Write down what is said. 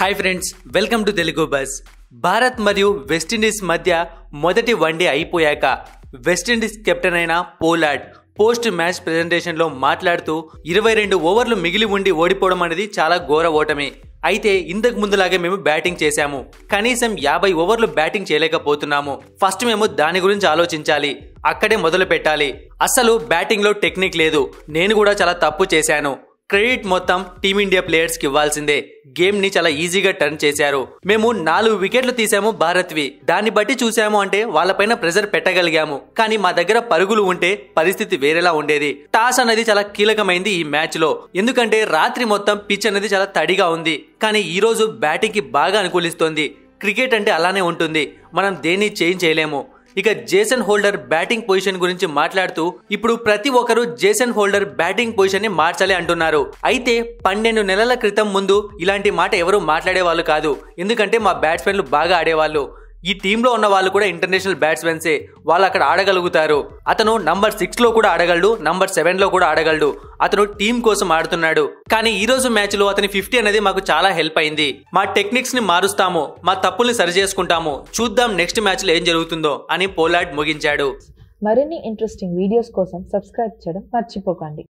hi friends welcome to Telugu bus Bharat మరియు West Indies మధ్య మొదటి వన్డే అయిపోయాక వెస్టిండీస్ కెప్టెన్ అయిన పోలాడ్ పోస్ట్ మ్యాచ్ ప్రెజెంటేషన్లో మాట్లాడుతూ ఇరవై రెండు ఓవర్లు మిగిలి ఉండి ఓడిపోవడం అనేది చాలా ఘోర ఓటమి అయితే ఇంతకు ముందులాగే మేము బ్యాటింగ్ చేశాము కనీసం యాభై ఓవర్లు బ్యాటింగ్ చేయలేకపోతున్నాము ఫస్ట్ మేము దాని గురించి ఆలోచించాలి అక్కడే మొదలు పెట్టాలి అసలు బ్యాటింగ్లో టెక్నిక్ లేదు నేను కూడా చాలా తప్పు చేశాను క్రెడిట్ మొత్తం టీమిండియా ప్లేయర్స్కి ఇవ్వాల్సిందే గేమ్ ని చాలా ఈజీగా టర్న్ చేశారు మేము నాలుగు వికెట్లు తీసాము భారత్వి దాన్ని బట్టి చూసాము అంటే వాళ్ళపైన ప్రెజర్ పెట్టగలిగాము కానీ మా దగ్గర పరుగులు ఉంటే పరిస్థితి వేరేలా ఉండేది టాస్ అనేది చాలా కీలకమైంది ఈ మ్యాచ్ లో ఎందుకంటే రాత్రి మొత్తం పిచ్ అనేది చాలా తడిగా ఉంది కానీ ఈ రోజు బ్యాటింగ్ కి బాగా అనుకూలిస్తోంది క్రికెట్ అంటే అలానే ఉంటుంది మనం దేన్ని చేంజ్ చేయలేము ఇక జేసన్ హోల్డర్ బ్యాటింగ్ పొజిషన్ గురించి మాట్లాడుతూ ఇప్పుడు ప్రతి ఒక్కరూ జేసన్ హోల్డర్ బ్యాటింగ్ పొజిషన్ ని మార్చాలి అంటున్నారు అయితే పన్నెండు నెలల క్రితం ముందు ఇలాంటి మాట ఎవరు మాట్లాడేవాళ్ళు కాదు ఎందుకంటే మా బ్యాట్స్మెన్లు బాగా ఆడేవాళ్ళు ఈ టీంలో ఉన్న వాళ్ళు కూడా ఇంటర్నేషనల్ బ్యాట్స్మెన్సే వాళ్ళు అక్కడ ఆడగలుగుతారు అతను నంబర్ సిక్స్లో కూడా ఆడగలడు నంబర్ సెవెన్లో కూడా ఆడగలడు అతను టీం కోసం ఆడుతున్నాడు కానీ ఈ రోజు మ్యాచ్లో అతని ఫిఫ్టీ అనేది మాకు చాలా హెల్ప్ అయింది మా టెక్నిక్స్ని మారుస్తాము మా తప్పుల్ని సరి చేసుకుంటాము చూద్దాం నెక్స్ట్ మ్యాచ్లో ఏం జరుగుతుందో అని పోలాడ్ ముగించాడు మరిన్ని ఇంట్రెస్టింగ్ వీడియోస్ కోసం సబ్స్క్రైబ్ చేయడం మర్చిపోకండి